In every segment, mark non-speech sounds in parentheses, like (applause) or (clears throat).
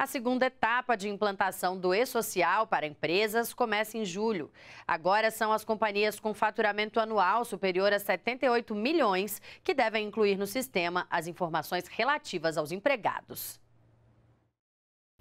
A segunda etapa de implantação do e-social para empresas começa em julho. Agora são as companhias com faturamento anual superior a 78 milhões que devem incluir no sistema as informações relativas aos empregados.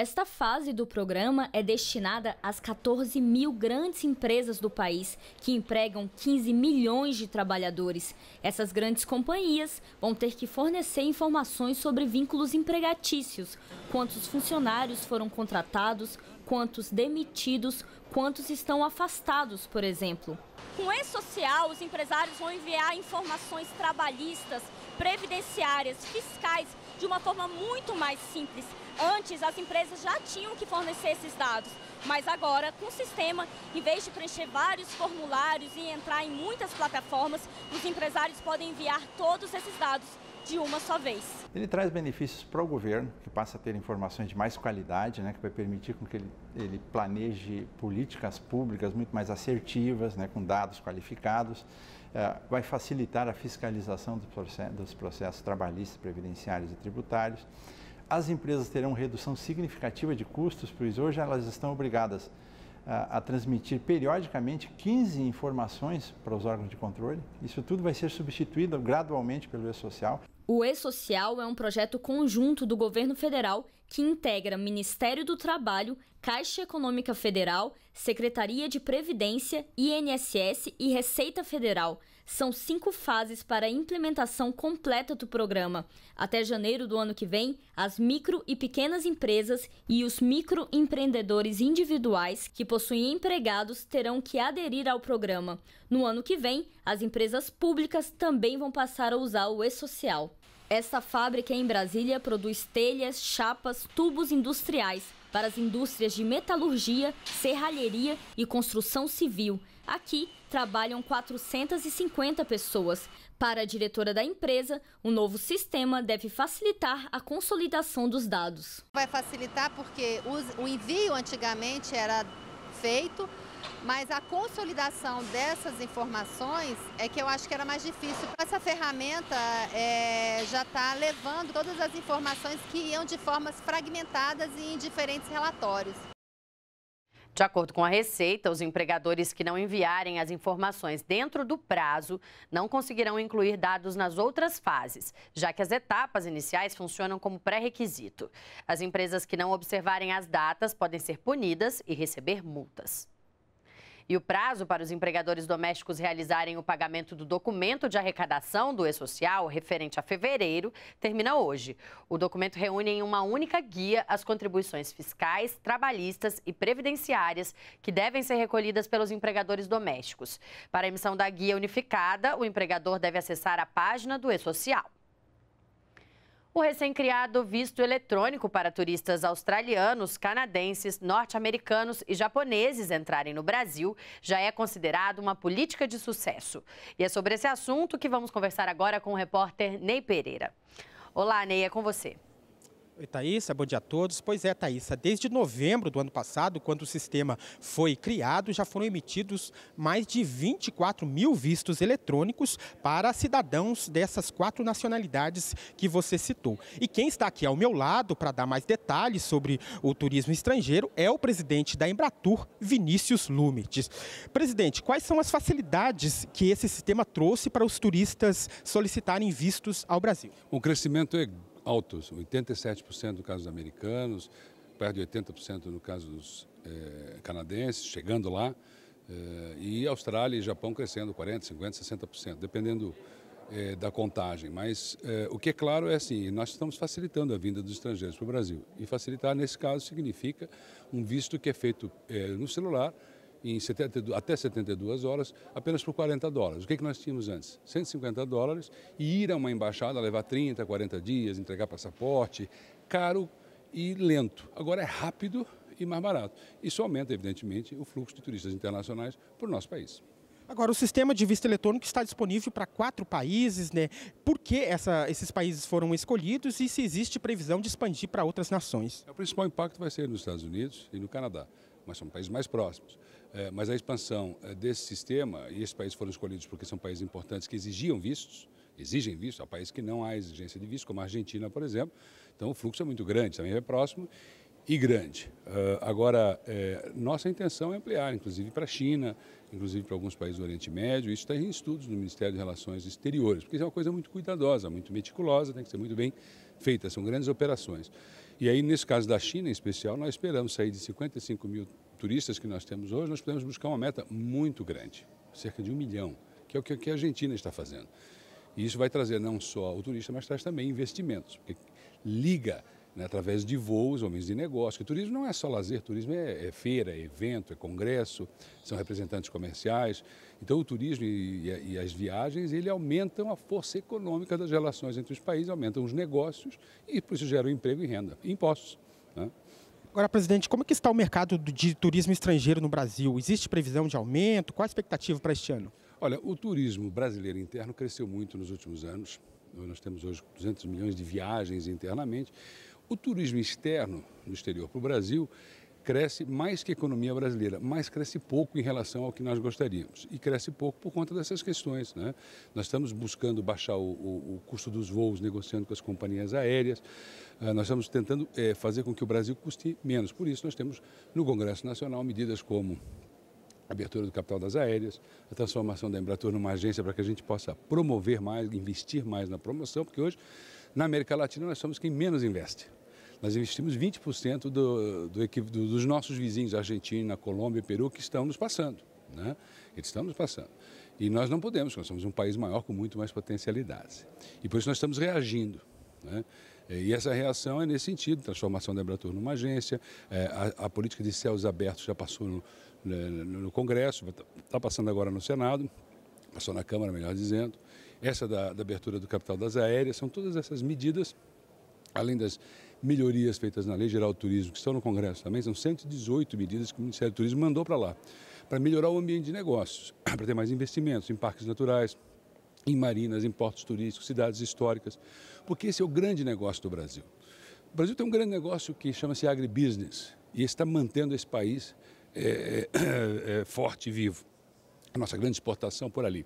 Esta fase do programa é destinada às 14 mil grandes empresas do país, que empregam 15 milhões de trabalhadores. Essas grandes companhias vão ter que fornecer informações sobre vínculos empregatícios, quantos funcionários foram contratados, quantos demitidos, quantos estão afastados, por exemplo. Com o E-Social, os empresários vão enviar informações trabalhistas previdenciárias, fiscais, de uma forma muito mais simples. Antes, as empresas já tinham que fornecer esses dados, mas agora, com o sistema, em vez de preencher vários formulários e entrar em muitas plataformas, os empresários podem enviar todos esses dados de uma só vez. Ele traz benefícios para o governo, que passa a ter informações de mais qualidade, né, que vai permitir com que ele, ele planeje políticas públicas muito mais assertivas, né, com dados qualificados. É, vai facilitar a fiscalização dos processos trabalhistas, previdenciários e tributários. As empresas terão redução significativa de custos, pois hoje elas estão obrigadas a a, transmitir periodicamente 15 informações para os órgãos de controle. Isso tudo vai ser substituído gradualmente pelo E-Social. O E-Social é um projeto conjunto do governo federal que integra Ministério do Trabalho, Caixa Econômica Federal, Secretaria de Previdência, INSS e Receita Federal. São cinco fases para a implementação completa do programa. Até janeiro do ano que vem, as micro e pequenas empresas e os microempreendedores individuais que possuem empregados terão que aderir ao programa. No ano que vem, as empresas públicas também vão passar a usar o e-social. Esta fábrica em Brasília produz telhas, chapas, tubos industriais para as indústrias de metalurgia, serralheria e construção civil. Aqui trabalham 450 pessoas. Para a diretora da empresa, o novo sistema deve facilitar a consolidação dos dados. Vai facilitar porque o envio antigamente era feito mas a consolidação dessas informações é que eu acho que era mais difícil. Então, essa ferramenta é, já está levando todas as informações que iam de formas fragmentadas e em diferentes relatórios. De acordo com a Receita, os empregadores que não enviarem as informações dentro do prazo não conseguirão incluir dados nas outras fases, já que as etapas iniciais funcionam como pré-requisito. As empresas que não observarem as datas podem ser punidas e receber multas. E o prazo para os empregadores domésticos realizarem o pagamento do documento de arrecadação do E-Social, referente a fevereiro, termina hoje. O documento reúne em uma única guia as contribuições fiscais, trabalhistas e previdenciárias que devem ser recolhidas pelos empregadores domésticos. Para a emissão da guia unificada, o empregador deve acessar a página do E-Social. O recém-criado visto eletrônico para turistas australianos, canadenses, norte-americanos e japoneses entrarem no Brasil já é considerado uma política de sucesso. E é sobre esse assunto que vamos conversar agora com o repórter Ney Pereira. Olá, Ney, é com você. Oi, Thaisa, bom dia a todos. Pois é, Thaisa, desde novembro do ano passado, quando o sistema foi criado, já foram emitidos mais de 24 mil vistos eletrônicos para cidadãos dessas quatro nacionalidades que você citou. E quem está aqui ao meu lado para dar mais detalhes sobre o turismo estrangeiro é o presidente da Embratur, Vinícius Lumites. Presidente, quais são as facilidades que esse sistema trouxe para os turistas solicitarem vistos ao Brasil? O crescimento é altos, 87% no caso dos americanos, perto de 80% no caso dos eh, canadenses, chegando lá, eh, e Austrália e Japão crescendo 40%, 50%, 60%, dependendo eh, da contagem. Mas o que é claro é assim, nós estamos facilitando a vinda dos estrangeiros para o Brasil. E facilitar, nesse caso, significa um visto que é feito no celular, em 72, até 72 horas apenas por 40 dólares. O que, é que nós tínhamos antes? 150 dólares e ir a uma embaixada levar 30, 40 dias, entregar passaporte, caro e lento. Agora é rápido e mais barato. Isso aumenta, evidentemente, o fluxo de turistas internacionais para o nosso país. Agora, o sistema de visto eletrônico está disponível para quatro países, né? Por que essa, esses países foram escolhidos e se existe previsão de expandir para outras nações? O principal impacto vai ser nos Estados Unidos e no Canadá, mas são países mais próximos. É, mas a expansão é, desse sistema, e esses países foram escolhidos porque são países importantes que exigiam vistos, exigem visto, há países que não há exigência de visto, como a Argentina, por exemplo. Então o fluxo é muito grande, também é próximo e grande. Uh, agora, é, nossa intenção é ampliar, inclusive para a China, inclusive para alguns países do Oriente Médio. Isso está em estudos do Ministério de Relações Exteriores, porque isso é uma coisa muito cuidadosa, muito meticulosa, tem que ser muito bem feita, são grandes operações. E aí, nesse caso da China em especial, nós esperamos sair de 55 mil turistas que nós temos hoje, nós podemos buscar uma meta muito grande, cerca de um milhão, que é o que a Argentina está fazendo. E isso vai trazer não só o turista, mas traz também investimentos, porque liga né, através de voos, homens de negócio. O turismo não é só lazer, turismo é, é, feira, é evento, é congresso, são representantes comerciais. Então o turismo e, e, e, as viagens, ele aumentam a força econômica das relações entre os países, aumentam os negócios e por isso geram emprego e renda, e impostos. Né? Agora, presidente, como é que está o mercado de turismo estrangeiro no Brasil? Existe previsão de aumento? Qual a expectativa para este ano? Olha, o turismo brasileiro interno cresceu muito nos últimos anos. Nós temos hoje 200 milhões de viagens internamente. O turismo externo, no exterior para o Brasil, cresce mais que a economia brasileira, mas cresce pouco em relação ao que nós gostaríamos. E cresce pouco por conta dessas questões. Né? Nós estamos buscando baixar o, o, o custo dos voos, negociando com as companhias aéreas, ah, nós estamos tentando é, fazer com que o Brasil custe menos. Por isso, nós temos no Congresso Nacional medidas como a abertura do capital das aéreas, a transformação da Embratur numa agência para que a gente possa promover mais, investir mais na promoção, porque hoje, na América Latina, nós somos quem menos investe. Nós investimos 20% do, do, do, dos nossos vizinhos, Argentina, Colômbia e Peru, que estão nos passando. Né? Eles estão nos passando. E nós não podemos, nós somos um país maior com muito mais potencialidades. E por isso nós estamos reagindo. Né? E essa reação é nesse sentido, transformação da Embratur numa agência, é, a, a política de céus abertos já passou no, né, no, no Congresso, está tá passando agora no Senado, passou na Câmara, melhor dizendo, essa da, da abertura do capital das aéreas, são todas essas medidas, além das melhorias feitas na Lei Geral do Turismo, que estão no Congresso também, são 118 medidas que o Ministério do Turismo mandou para lá, para melhorar o ambiente de negócios, (clears throat) para ter mais investimentos em parques naturais, em marinas, em portos turísticos, cidades históricas, porque esse é o grande negócio do Brasil. O Brasil tem um grande negócio que chama-se agribusiness e está mantendo esse país é, é, é, forte e vivo. A nossa grande exportação por ali.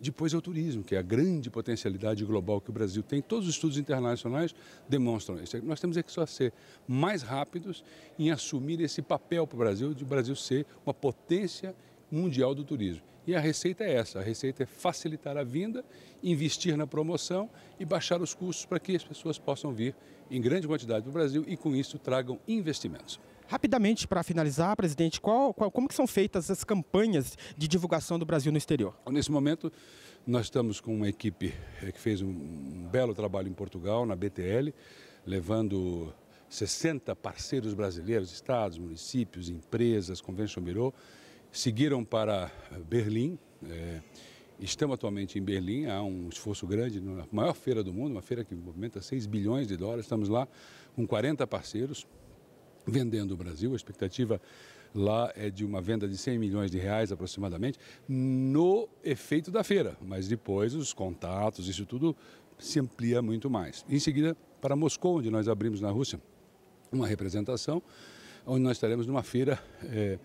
Depois é o turismo, que é a grande potencialidade global que o Brasil tem. Todos os estudos internacionais demonstram isso. É nós temos é que só ser mais rápidos em assumir esse papel para o Brasil, de o Brasil ser uma potência mundial do turismo. E a receita é essa: a receita é facilitar a vinda, investir na promoção e baixar os custos para que as pessoas possam vir em grande quantidade para o Brasil e, com isso, tragam investimentos. Rapidamente, para finalizar, presidente, qual, qual, como que são feitas as campanhas de divulgação do Brasil no exterior? Nesse momento, nós estamos com uma equipe eh, que fez um, um belo trabalho em Portugal, na BTL, levando 60 parceiros brasileiros, estados, municípios, empresas, Convention Bureau, seguiram para Berlim. É, Estamos atualmente em Berlim, há um esforço grande, na maior feira do mundo, uma feira que movimenta 6 bilhões de dólares. Estamos lá com 40 parceiros, vendendo o Brasil. A expectativa lá é de uma venda de 100 milhões de reais aproximadamente no efeito da feira, mas depois os contatos, isso tudo se amplia muito mais. Em seguida, para Moscou, onde nós abrimos na Rússia uma representação, onde nós estaremos numa feira é,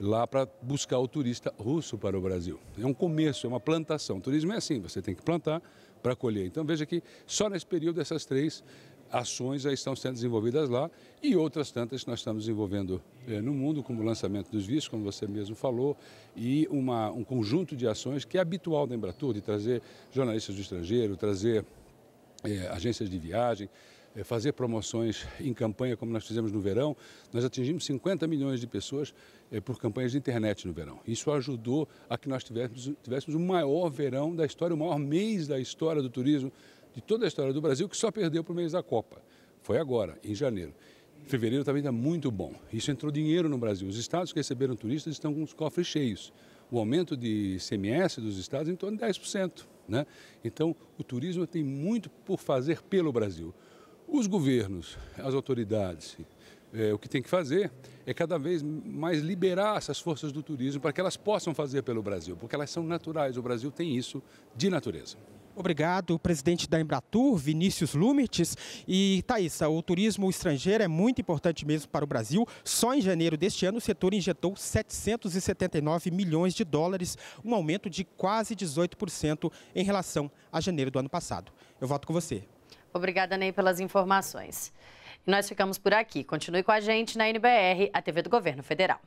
lá para buscar o turista russo para o Brasil. É um começo, é uma plantação. O turismo é assim, você tem que plantar para colher. Então veja que só nesse período essas três ações já estão sendo desenvolvidas lá e outras tantas que nós estamos desenvolvendo é, no mundo, como o lançamento dos vistos, como você mesmo falou, e uma, um conjunto de ações que é habitual da Embratur, de trazer jornalistas do estrangeiro, trazer é, agências de viagem, é, fazer promoções em campanha, como nós fizemos no verão. Nós atingimos 50 milhões de pessoas por campanhas de internet no verão. Isso ajudou a que nós tivéssemos, tivéssemos o maior verão da história, o maior mês da história do turismo de toda a história do Brasil que só perdeu para o mês da Copa. Foi agora, em janeiro. Fevereiro também está muito bom. Isso entrou dinheiro no Brasil. Os estados que receberam turistas estão com os cofres cheios. O aumento de CMS dos estados é em torno de 10%. Né? Então, o turismo tem muito por fazer pelo Brasil. Os governos, as autoridades, é, o que tem que fazer é cada vez mais liberar essas forças do turismo para que elas possam fazer pelo Brasil, porque elas são naturais. O Brasil tem isso de natureza. Obrigado, presidente da Embratur, Vinícius Lumertz. E, Thaisa, o turismo estrangeiro é muito importante mesmo para o Brasil. Só em janeiro deste ano, o setor injetou 779 milhões de dólares, um aumento de quase 18% em relação a janeiro do ano passado. Eu volto com você. Obrigada, Ney, pelas informações. E nós ficamos por aqui. Continue com a gente na NBR, a TV do Governo Federal.